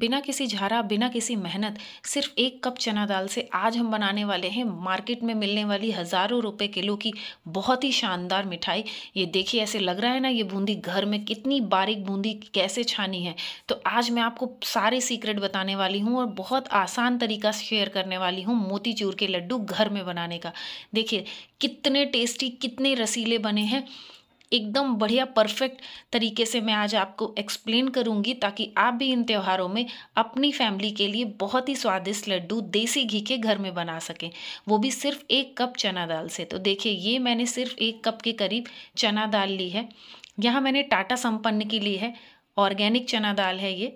बिना किसी झारा बिना किसी मेहनत सिर्फ एक कप चना दाल से आज हम बनाने वाले हैं मार्केट में मिलने वाली हज़ारों रुपए किलो की बहुत ही शानदार मिठाई ये देखिए ऐसे लग रहा है ना ये बूंदी घर में कितनी बारीक बूंदी कैसे छानी है तो आज मैं आपको सारे सीक्रेट बताने वाली हूँ और बहुत आसान तरीका शेयर करने वाली हूँ मोतीचूर के लड्डू घर में बनाने का देखिए कितने टेस्टी कितने रसीले बने हैं एकदम बढ़िया परफेक्ट तरीके से मैं आज आपको एक्सप्लेन करूँगी ताकि आप भी इन त्योहारों में अपनी फैमिली के लिए बहुत ही स्वादिष्ट लड्डू देसी घी के घर में बना सकें वो भी सिर्फ एक कप चना दाल से तो देखिए ये मैंने सिर्फ एक कप के करीब चना दाल ली है यहाँ मैंने टाटा संपन्न की ली है ऑर्गेनिक चना दाल है ये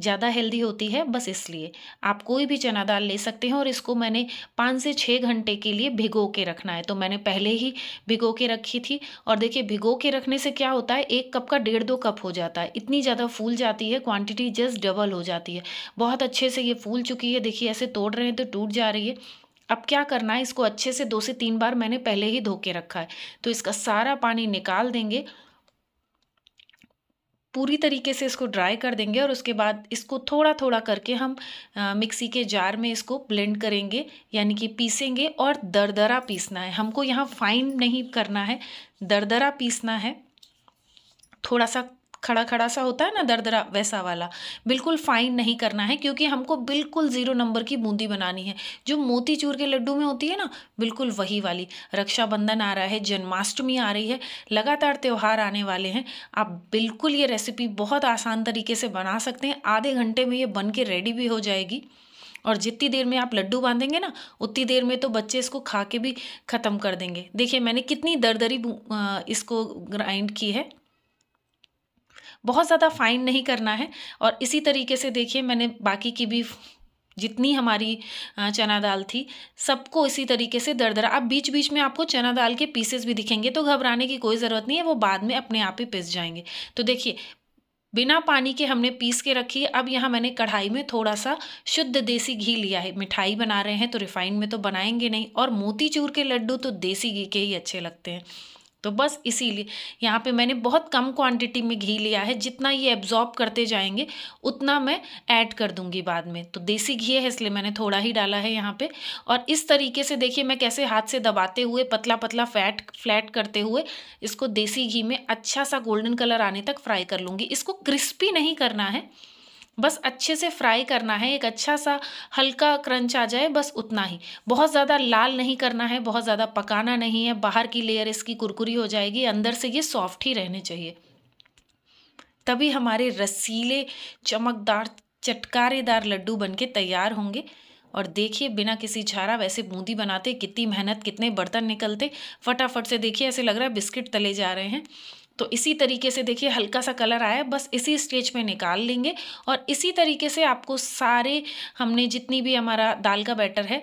ज़्यादा हेल्दी होती है बस इसलिए आप कोई भी चना दाल ले सकते हैं और इसको मैंने पाँच से छः घंटे के लिए भिगो के रखना है तो मैंने पहले ही भिगो के रखी थी और देखिए भिगो के रखने से क्या होता है एक कप का डेढ़ दो कप हो जाता है इतनी ज़्यादा फूल जाती है क्वान्टिटी जस्ट डबल हो जाती है बहुत अच्छे से ये फूल चुकी है देखिए ऐसे तोड़ रहे हैं तो टूट जा रही है अब क्या करना है इसको अच्छे से दो से तीन बार मैंने पहले ही धो के रखा है तो इसका सारा पानी निकाल देंगे पूरी तरीके से इसको ड्राई कर देंगे और उसके बाद इसको थोड़ा थोड़ा करके हम आ, मिक्सी के जार में इसको ब्लेंड करेंगे यानी कि पीसेंगे और दरदरा पीसना है हमको यहाँ फाइन नहीं करना है दरदरा पीसना है थोड़ा सा खड़ा खड़ा सा होता है ना दरदरा वैसा वाला बिल्कुल फाइन नहीं करना है क्योंकि हमको बिल्कुल ज़ीरो नंबर की बूंदी बनानी है जो मोती चूर के लड्डू में होती है ना बिल्कुल वही वाली रक्षाबंधन आ रहा है जन्माष्टमी आ रही है लगातार त्यौहार आने वाले हैं आप बिल्कुल ये रेसिपी बहुत आसान तरीके से बना सकते हैं आधे घंटे में ये बन के रेडी भी हो जाएगी और जितनी देर में आप लड्डू बांधेंगे ना उतनी देर में तो बच्चे इसको खा के भी ख़त्म कर देंगे देखिए मैंने कितनी दरदरी इसको ग्राइंड की है बहुत ज़्यादा फाइन नहीं करना है और इसी तरीके से देखिए मैंने बाकी की भी जितनी हमारी चना दाल थी सबको इसी तरीके से दर अब बीच बीच में आपको चना दाल के पीसेस भी दिखेंगे तो घबराने की कोई ज़रूरत नहीं है वो बाद में अपने आप ही पिस जाएंगे तो देखिए बिना पानी के हमने पीस के रखी है अब यहाँ मैंने कढ़ाई में थोड़ा सा शुद्ध देसी घी लिया है मिठाई बना रहे हैं तो रिफाइंड में तो बनाएंगे नहीं और मोतीचूर के लड्डू तो देसी घी के ही अच्छे लगते हैं तो बस इसीलिए यहाँ पे मैंने बहुत कम क्वांटिटी में घी लिया है जितना ये एब्जॉर्ब करते जाएंगे उतना मैं ऐड कर दूंगी बाद में तो देसी घी है इसलिए मैंने थोड़ा ही डाला है यहाँ पे और इस तरीके से देखिए मैं कैसे हाथ से दबाते हुए पतला पतला फैट फ्लैट करते हुए इसको देसी घी में अच्छा सा गोल्डन कलर आने तक फ्राई कर लूँगी इसको क्रिस्पी नहीं करना है बस अच्छे से फ्राई करना है एक अच्छा सा हल्का क्रंच आ जाए बस उतना ही बहुत ज़्यादा लाल नहीं करना है बहुत ज़्यादा पकाना नहीं है बाहर की लेयर इसकी कुरकुरी हो जाएगी अंदर से ये सॉफ्ट ही रहने चाहिए तभी हमारे रसीले चमकदार चटकारेदार लड्डू बनके तैयार होंगे और देखिए बिना किसी छारा वैसे बूंदी बनाते कितनी मेहनत कितने बर्तन निकलते फटाफट से देखिए ऐसे लग रहा है बिस्किट तले जा रहे हैं तो इसी तरीके से देखिए हल्का सा कलर आया बस इसी स्टेज में निकाल लेंगे और इसी तरीके से आपको सारे हमने जितनी भी हमारा दाल का बैटर है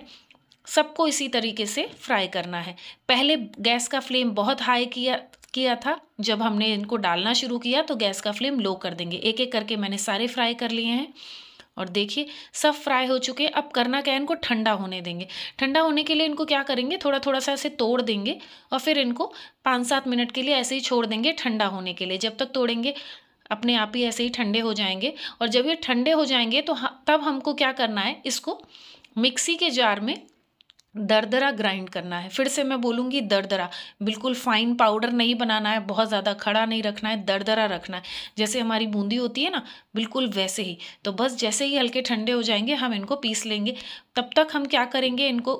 सबको इसी तरीके से फ्राई करना है पहले गैस का फ्लेम बहुत हाई किया किया था जब हमने इनको डालना शुरू किया तो गैस का फ्लेम लो कर देंगे एक एक करके मैंने सारे फ्राई कर लिए हैं और देखिए सब फ्राई हो चुके हैं अब करना क्या है इनको ठंडा होने देंगे ठंडा होने के लिए इनको क्या करेंगे थोड़ा थोड़ा सा ऐसे तोड़ देंगे और फिर इनको पाँच सात मिनट के लिए ऐसे ही छोड़ देंगे ठंडा होने के लिए जब तक तोड़ेंगे अपने आप ही ऐसे ही ठंडे हो जाएंगे और जब ये ठंडे हो जाएंगे तो तब हमको क्या करना है इसको मिक्सी के जार में दरदरा ग्राइंड करना है फिर से मैं बोलूँगी दरदरा बिल्कुल फाइन पाउडर नहीं बनाना है बहुत ज़्यादा खड़ा नहीं रखना है दरदरा रखना है जैसे हमारी बूंदी होती है ना बिल्कुल वैसे ही तो बस जैसे ही हल्के ठंडे हो जाएंगे हम इनको पीस लेंगे तब तक हम क्या करेंगे इनको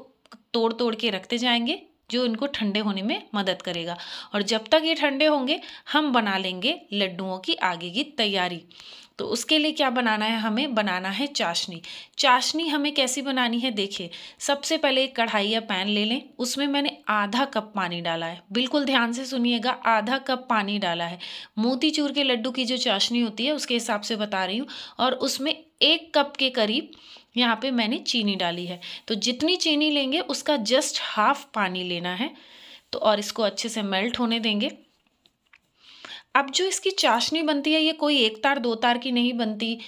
तोड़ तोड़ के रखते जाएंगे जो इनको ठंडे होने में मदद करेगा और जब तक ये ठंडे होंगे हम बना लेंगे लड्डुओं की आगे की तैयारी तो उसके लिए क्या बनाना है हमें बनाना है चाशनी चाशनी हमें कैसी बनानी है देखिए सबसे पहले एक कढ़ाई या पैन ले लें उसमें मैंने आधा कप पानी डाला है बिल्कुल ध्यान से सुनिएगा आधा कप पानी डाला है मोतीचूर के लड्डू की जो चाशनी होती है उसके हिसाब से बता रही हूँ और उसमें एक कप के करीब यहाँ पे मैंने चीनी डाली है तो जितनी चीनी लेंगे उसका जस्ट हाफ पानी लेना है तो और इसको अच्छे से मेल्ट होने देंगे अब जो इसकी चाशनी बनती है ये कोई एक तार दो तार की नहीं बनती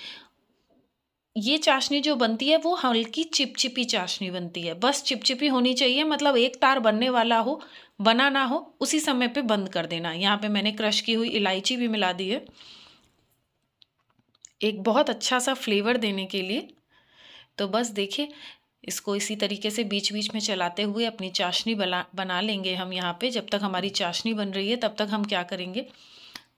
ये चाशनी जो बनती है वो हल्की चिपचिपी चाशनी बनती है बस चिपचिपी होनी चाहिए मतलब एक तार बनने वाला हो बना ना हो उसी समय पे बंद कर देना यहाँ पे मैंने क्रश की हुई इलायची भी मिला दी है एक बहुत अच्छा सा फ्लेवर देने के लिए तो बस देखिए इसको इसी तरीके से बीच बीच में चलाते हुए अपनी चाशनी बना बना लेंगे हम यहाँ पे जब तक हमारी चाशनी बन रही है तब तक हम क्या करेंगे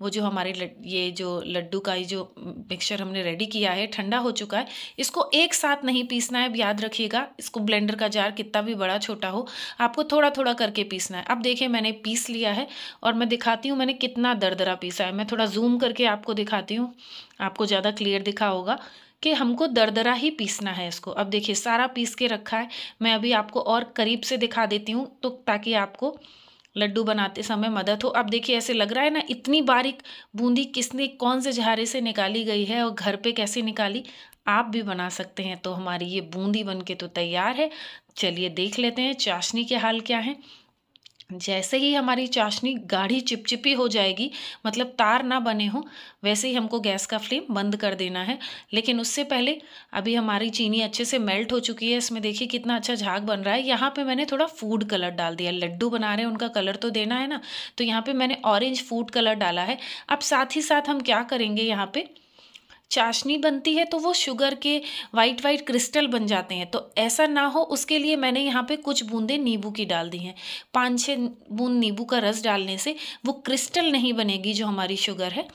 वो जो हमारे ये जो लड्डू का ये जो मिक्सचर हमने रेडी किया है ठंडा हो चुका है इसको एक साथ नहीं पीसना है अब याद रखिएगा इसको ब्लेंडर का जार कितना भी बड़ा छोटा हो आपको थोड़ा थोड़ा करके पीसना है अब देखिए मैंने पीस लिया है और मैं दिखाती हूँ मैंने कितना दरदरा पीसा है मैं थोड़ा जूम करके आपको दिखाती हूँ आपको ज़्यादा क्लियर दिखा होगा कि हमको दरदरा ही पीसना है इसको अब देखिए सारा पीस के रखा है मैं अभी आपको और करीब से दिखा देती हूँ तो ताकि आपको लड्डू बनाते समय मदद हो अब देखिए ऐसे लग रहा है ना इतनी बारीक बूंदी किसने कौन से झारे से निकाली गई है और घर पे कैसे निकाली आप भी बना सकते हैं तो हमारी ये बूंदी बन के तो तैयार है चलिए देख लेते हैं चाशनी के हाल क्या हैं जैसे ही हमारी चाशनी गाढ़ी चिपचिपी हो जाएगी मतलब तार ना बने हों वैसे ही हमको गैस का फ्लेम बंद कर देना है लेकिन उससे पहले अभी हमारी चीनी अच्छे से मेल्ट हो चुकी है इसमें देखिए कितना अच्छा झाग बन रहा है यहाँ पे मैंने थोड़ा फूड कलर डाल दिया लड्डू बना रहे हैं उनका कलर तो देना है ना तो यहाँ पर मैंने ऑरेंज फूड कलर डाला है अब साथ ही साथ हम क्या करेंगे यहाँ पर चाशनी बनती है तो वो शुगर के वाइट वाइट क्रिस्टल बन जाते हैं तो ऐसा ना हो उसके लिए मैंने यहाँ पे कुछ बूंदें नींबू की डाल दी हैं पाँच छः बूंद नींबू का रस डालने से वो क्रिस्टल नहीं बनेगी जो हमारी शुगर है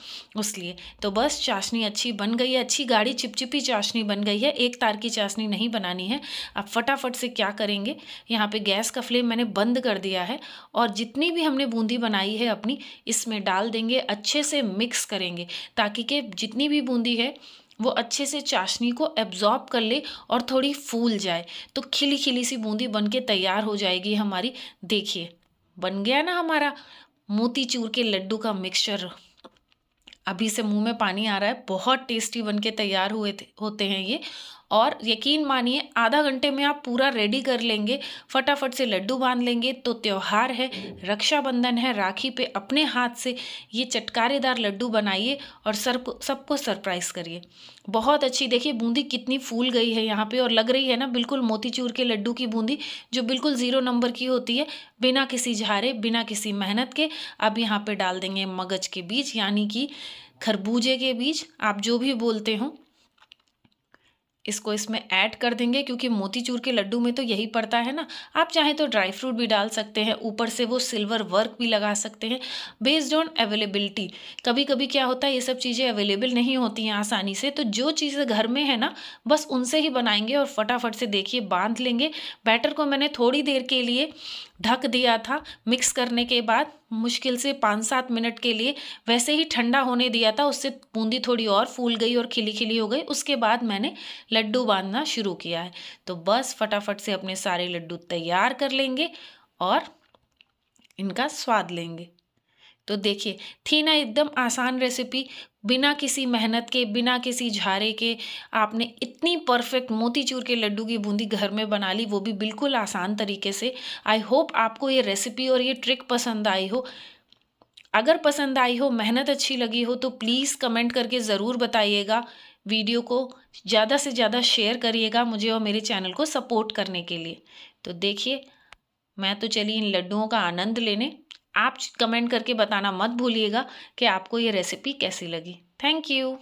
लिए तो बस चाशनी अच्छी बन गई है अच्छी गाढ़ी चिपचिपी चाशनी बन गई है एक तार की चाशनी नहीं बनानी है आप फटाफट से क्या करेंगे यहाँ पर गैस का फ्लेम मैंने बंद कर दिया है और जितनी भी हमने बूंदी बनाई है अपनी इसमें डाल देंगे अच्छे से मिक्स करेंगे ताकि के जितनी भी बूंदी है है वो अच्छे से चाशनी को एब्जॉर्ब कर ले और थोड़ी फूल जाए तो खिली खिली सी बूंदी बन के तैयार हो जाएगी हमारी देखिए बन गया ना हमारा मोती चूर के लड्डू का मिक्सचर अभी से मुंह में पानी आ रहा है बहुत टेस्टी बन के तैयार हुए होते हैं ये और यकीन मानिए आधा घंटे में आप पूरा रेडी कर लेंगे फटाफट से लड्डू बांध लेंगे तो त्यौहार है रक्षाबंधन है राखी पे अपने हाथ से ये चटकारेदार लड्डू बनाइए और सर सबको सरप्राइज़ करिए बहुत अच्छी देखिए बूंदी कितनी फूल गई है यहाँ पे और लग रही है ना बिल्कुल मोतीचूर के लड्डू की बूंदी जो बिल्कुल ज़ीरो नंबर की होती है बिना किसी झारे बिना किसी मेहनत के अब यहाँ पर डाल देंगे मगज के बीज यानी कि खरबूजे के बीज आप जो भी बोलते हों इसको इसमें ऐड कर देंगे क्योंकि मोतीचूर के लड्डू में तो यही पड़ता है ना आप चाहें तो ड्राई फ्रूट भी डाल सकते हैं ऊपर से वो सिल्वर वर्क भी लगा सकते हैं बेस्ड ऑन अवेलेबिलिटी कभी कभी क्या होता है ये सब चीज़ें अवेलेबल नहीं होती हैं आसानी से तो जो चीज़ें घर में है ना बस उनसे ही बनाएंगे और फटाफट से देखिए बांध लेंगे बैटर को मैंने थोड़ी देर के लिए ढक दिया था मिक्स करने के बाद मुश्किल से पाँच सात मिनट के लिए वैसे ही ठंडा होने दिया था उससे बूंदी थोड़ी और फूल गई और खिली खिली हो गई उसके बाद मैंने लड्डू बांधना शुरू किया है तो बस फटाफट से अपने सारे लड्डू तैयार कर लेंगे और इनका स्वाद लेंगे तो देखिए थी ना एकदम आसान रेसिपी बिना किसी मेहनत के बिना किसी झारे के आपने इतनी परफेक्ट मोतीचूर के लड्डू की बूंदी घर में बना ली वो भी बिल्कुल आसान तरीके से आई होप आपको ये रेसिपी और ये ट्रिक पसंद आई हो अगर पसंद आई हो मेहनत अच्छी लगी हो तो प्लीज़ कमेंट करके ज़रूर बताइएगा वीडियो को ज़्यादा से ज़्यादा शेयर करिएगा मुझे और मेरे चैनल को सपोर्ट करने के लिए तो देखिए मैं तो चली इन लड्डुओं का आनंद लेने आप कमेंट करके बताना मत भूलिएगा कि आपको ये रेसिपी कैसी लगी थैंक यू